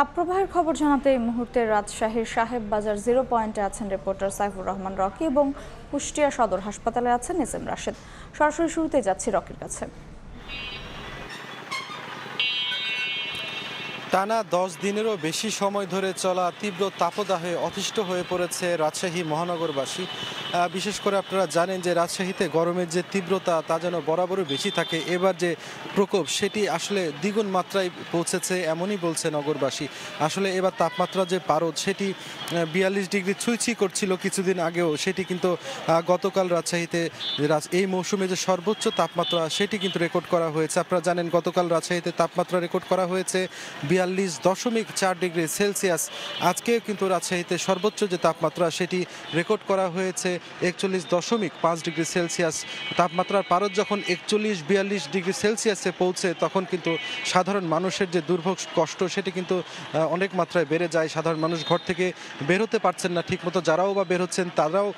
তাপপ্রবাহের খবর জানাতে এই মুহূর্তে রাজশাহীর সাহেব বাজার জিরো পয়েন্টে আছেন রিপোর্টার সাইফুর রহমান রকি এবং কুষ্টিয়া সদর হাসপাতালে আছেন এস এম রাশেদ সরাসরি শুরুতে যাচ্ছি রকির কাছে টানা দশ দিনেরও বেশি সময় ধরে চলা তীব্র তাপদাহে অতিষ্ঠ হয়ে পড়েছে রাজশাহী মহানগরবাসী বিশেষ করে আপনারা জানেন যে রাজশাহীতে গরমের যে তীব্রতা তা যেন বরাবরই বেশি থাকে এবার যে প্রকোপ সেটি আসলে দ্বিগুণ মাত্রায় পৌঁছেছে এমনই বলছে নগরবাসী আসলে এবার তাপমাত্রা যে পারদ সেটি বিয়াল্লিশ ডিগ্রি ছুঁইছি করছিল কিছুদিন আগেও সেটি কিন্তু গতকাল রাজশাহীতে এই মৌসুমে যে সর্বোচ্চ তাপমাত্রা সেটি কিন্তু রেকর্ড করা হয়েছে আপনারা জানেন গতকাল রাজশাহীতে তাপমাত্রা রেকর্ড করা হয়েছে বিয়াল্লিশ দশমিক চার ডিগ্রি সেলসিয়াস আজকে কিন্তু রাজশাহীতে সর্বোচ্চ যে তাপমাত্রা সেটি রেকর্ড করা হয়েছে একচল্লিশ দশমিক পাঁচ ডিগ্রি সেলসিয়াস তাপমাত্রার পারদ যখন একচল্লিশ বিয়াল্লিশ ডিগ্রি সেলসিয়াসে পৌঁছে তখন কিন্তু সাধারণ মানুষের যে দুর্ভোগ কষ্ট সেটি কিন্তু অনেক মাত্রায় বেড়ে যায় সাধারণ মানুষ ঘর থেকে বেরোতে পারছেন না ঠিকমতো যারাও বা বেরোচ্ছেন তারাও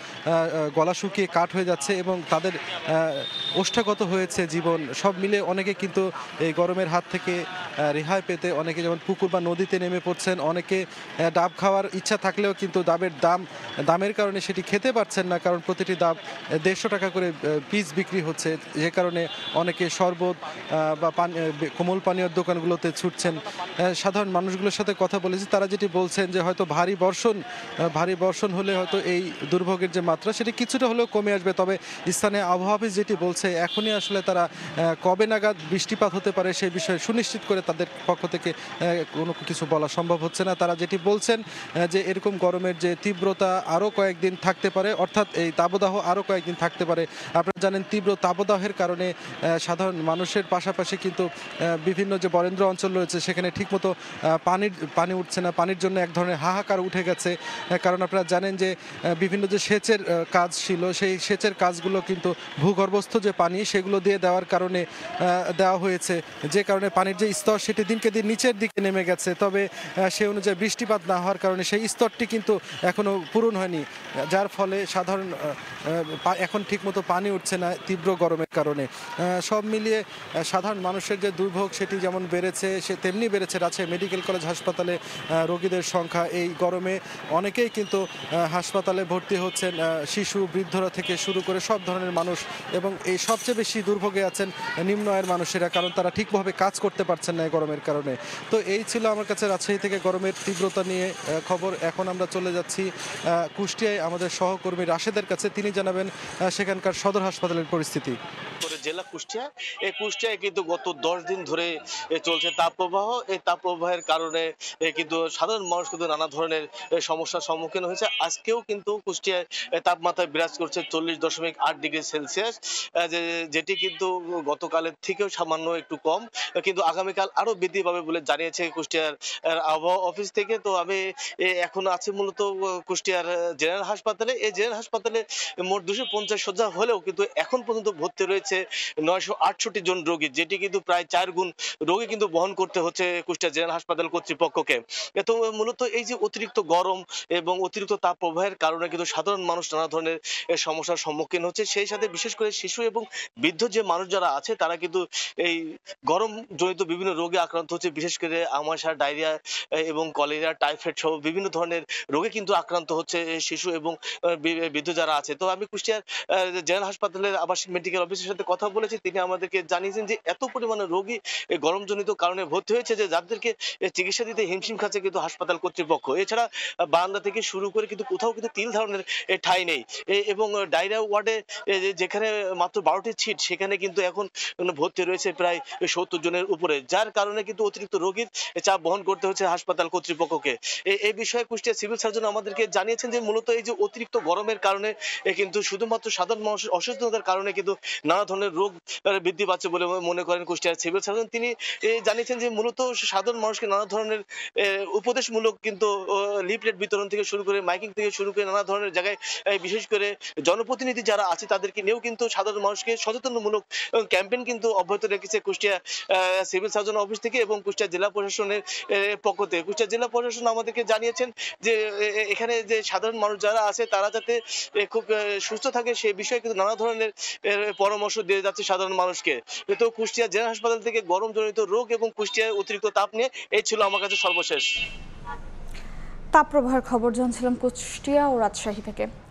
গলা শুকিয়ে কাঠ হয়ে যাচ্ছে এবং তাদের ওষ্ঠাগত হয়েছে জীবন সব মিলে অনেকে কিন্তু এই গরমের হাত থেকে রেহাই পেতে অনেকে যেমন পুকুর বা নদীতে নেমে পড়ছেন অনেকে ডাব খাওয়ার ইচ্ছা থাকলেও কিন্তু ডাবের দাম দামের কারণে সেটি খেতে পারছেন না কারণ প্রতিটি ডাব দেড়শো টাকা করে পিস বিক্রি হচ্ছে যে কারণে অনেকে শরবত বা পানি কোমল পানীয়র দোকানগুলোতে ছুটছেন সাধারণ মানুষগুলোর সাথে কথা বলেছি তারা যেটি বলছেন যে হয়তো ভারী বর্ষণ ভারী বর্ষণ হলে হয়তো এই দুর্ভোগের যে মাত্রা সেটি কিছুটা হলেও কমে আসবে তবে স্থানীয় আবহাওয়াবিদ যেটি বলছে এখনই আসলে তারা কবে নাগাদ বৃষ্টিপাত হতে পারে সেই বিষয়ে সুনিশ্চিত করে তাদের পক্ষ থেকে কোনো কিছু বলা সম্ভব হচ্ছে না তারা যেটি বলছেন যে এরকম গরমের যে তীব্রতা আরও কয়েকদিন থাকতে পারে অর্থাৎ এই তাপদাহ আরও কয়েকদিন থাকতে পারে আপনারা জানেন তীব্র তাপদাহের কারণে সাধারণ মানুষের পাশাপাশি কিন্তু বিভিন্ন যে বরেন্দ্র অঞ্চল রয়েছে সেখানে ঠিকমতো পানির পানি উঠছে না পানির জন্য এক ধরনের হাহাকার উঠে গেছে কারণ আপনারা জানেন যে বিভিন্ন যে সেচের কাজ ছিল সেই সেচের কাজগুলো কিন্তু ভূগর্ভস্থ যে পানি সেগুলো দিয়ে দেওয়ার কারণে দেওয়া হয়েছে যে কারণে পানির যে স্তর সেটি দিনকে দিন নিচের দিকে বৃষ্টিতে নেমে গেছে তবে সেই অনুযায়ী বৃষ্টিপাত না হওয়ার কারণে সেই স্তরটি কিন্তু এখনও পূরণ হয়নি যার ফলে সাধারণ এখন ঠিকমতো পানি উঠছে না তীব্র গরমের কারণে সব মিলিয়ে সাধারণ মানুষের যে দুর্ভোগ সেটি যেমন বেড়েছে সে তেমনি বেড়েছে রাজশাহী মেডিকেল কলেজ হাসপাতালে রোগীদের সংখ্যা এই গরমে অনেকেই কিন্তু হাসপাতালে ভর্তি হচ্ছেন শিশু বৃদ্ধরা থেকে শুরু করে সব ধরনের মানুষ এবং এই সবচেয়ে বেশি দুর্ভোগে আছেন নিম্ন আয়ের মানুষেরা কারণ তারা ঠিকভাবে কাজ করতে পারছেন না এই গরমের কারণে তো এই ছিল আমার কাছে রাজশাহী থেকে গরমের তীব্রতা নিয়ে খবর এখন আমরা চলে যাচ্ছি কুষ্টিয়ায় আমাদের সহকর্মী রাশেদের কাছে তিনি জানাবেন সেখানকার সদর হাসপাতালের পরিস্থিতি জেলা কুষ্টিয়া এই কুষ্টিয়ায় কিন্তু গত দশ দিন ধরে চলছে তাপপ্রবাহ এই তাপপ্রবাহের কারণে কিন্তু সাধারণ মানুষ কিন্তু নানা ধরনের সমস্যার সম্মুখীন হয়েছে আজকেও কিন্তু কুষ্টিয়ায় তাপমাত্রা বিরাজ করছে চল্লিশ দশমিক আট ডিগ্রি সেলসিয়াস যেটি কিন্তু গতকালের থেকেও সামান্য একটু কম কিন্তু আগামীকাল আরও বৃদ্ধি পাবে বলে জানিয়েছে জানিয়েছে কুষ্টিয়ার আবহাওয়া অফিস থেকে তো আমি এখন আছি মূলত কুষ্টিয়ার জেনারেল হাসপাতালে এই জেনারেল হাসপাতালে মোট দুশো পঞ্চাশ শয্যা হলেও কিন্তু এখন পর্যন্ত ভর্তি রয়েছে নয়শো আটষট্টি জন রোগী যেটি কিন্তু প্রায় চার গুণ রোগী কিন্তু বহন করতে হচ্ছে কুষ্টিয়া জেনারেল হাসপাতাল কর্তৃপক্ষকে তো মূলত এই যে অতিরিক্ত গরম এবং অতিরিক্ত তাপ প্রবাহের কারণে কিন্তু সাধারণ মানুষ নানা ধরনের সমস্যার সম্মুখীন হচ্ছে সেই সাথে বিশেষ করে শিশু এবং বৃদ্ধ যে মানুষ যারা আছে তারা কিন্তু এই গরম জনিত বিভিন্ন রোগে আক্রান্ত হচ্ছে বিশেষ করে আমাশা ডায়রিয়া এবং কলেরা টাইফয়েড সহ বিভিন্ন ধরনের রোগে কিন্তু আক্রান্ত হচ্ছে শিশু এবং বৃদ্ধ যারা আছে তো আমি কুষ্টিয়ার জেনারেল হাসপাতালের আবাসিক মেডিকেল অফিসের সাথে কথা বলেছি তিনি আমাদেরকে জানিয়েছেন যে এত পরিমাণে রোগী গরমজনিত কারণে ভর্তি হয়েছে যে যাদেরকে চিকিৎসা দিতে হিমশিম খাচ্ছে কিন্তু হাসপাতাল কর্তৃপক্ষ এছাড়া বারান্দা থেকে শুরু করে কিন্তু কোথাও কিন্তু তিল ধরনের ঠাই নেই এবং ডায়রিয়া ওয়ার্ডে যেখানে মাত্র বারোটি ছিট সেখানে কিন্তু এখন ভর্তি রয়েছে প্রায় সত্তর জনের উপরে যার কারণে কিন্তু অতিরিক্ত রোগীর চাপ বহন করতে হচ্ছে হাসপাতাল কর্তৃপক্ষকে এই বিষয়ে কুষ্টিয়া সিভিল সার্জন আমাদেরকে জানিয়েছেন যে মূলত এই যে অতিরিক্ত গরমের কারণে কিন্তু শুধুমাত্র সাধারণ মানুষের অসচেতনতার কারণে কিন্তু নানা ধরনের রোগ বৃদ্ধি পাচ্ছে বলে মনে করেন কুষ্টিয়ার সিভিল সার্জন তিনি জানিয়েছেন যে মূলত সাধারণ মানুষকে নানা ধরনের উপদেশমূলক কিন্তু লিফলেট বিতরণ থেকে শুরু করে মাইকিং থেকে শুরু করে নানা ধরনের জায়গায় বিশেষ করে জনপ্রতিনিধি যারা আছে তাদেরকে নিয়েও কিন্তু সাধারণ মানুষকে সচেতনমূলক ক্যাম্পেইন কিন্তু অব্যাহত রেখেছে কুষ্টিয়া সিভিল সার্জন অফিস থেকে এবং কুষ্টিয়া জেলা প্রশাসনের পক্ষ থেকে কুষ্টিয়া জেলা প্রশাসন আমাদেরকে জানিয়েছেন যে এখানে যে সাধারণ মানুষ যারা আছে তারা যাতে খুব সুস্থ থাকে সে বিষয়ে কিন্তু নানা ধরনের পরামর্শ দিয়ে যাচ্ছে সাধারণ মানুষকে তো কুষ্টিয়া জেলা হাসপাতাল থেকে গরমজনিত রোগ এবং কুষ্টিয়ায় অতিরিক্ত তাপ নিয়ে এই ছিল আমার কাছে সর্বশেষ তাপ প্রবাহের খবর জানছিলাম কুষ্টিয়া ও রাজশাহী থেকে